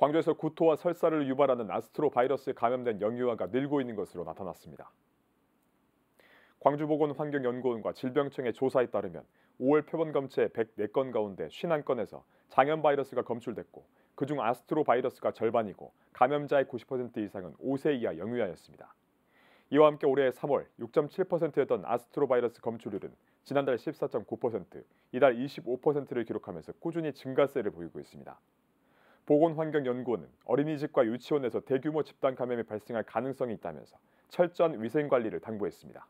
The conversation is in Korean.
광주에서 구토와 설사를 유발하는 아스트로 바이러스에 감염된 영유아가 늘고 있는 것으로 나타났습니다. 광주보건환경연구원과 질병청의 조사에 따르면 5월 표본검체 104건 가운데 51건에서 장염 바이러스가 검출됐고 그중 아스트로 바이러스가 절반이고 감염자의 90% 이상은 5세 이하 영유아였습니다. 이와 함께 올해 3월 6.7%였던 아스트로 바이러스 검출률은 지난달 14.9%, 이달 25%를 기록하면서 꾸준히 증가세를 보이고 있습니다. 보건환경연구원은 어린이집과 유치원에서 대규모 집단 감염이 발생할 가능성이 있다면서 철저한 위생 관리를 당부했습니다.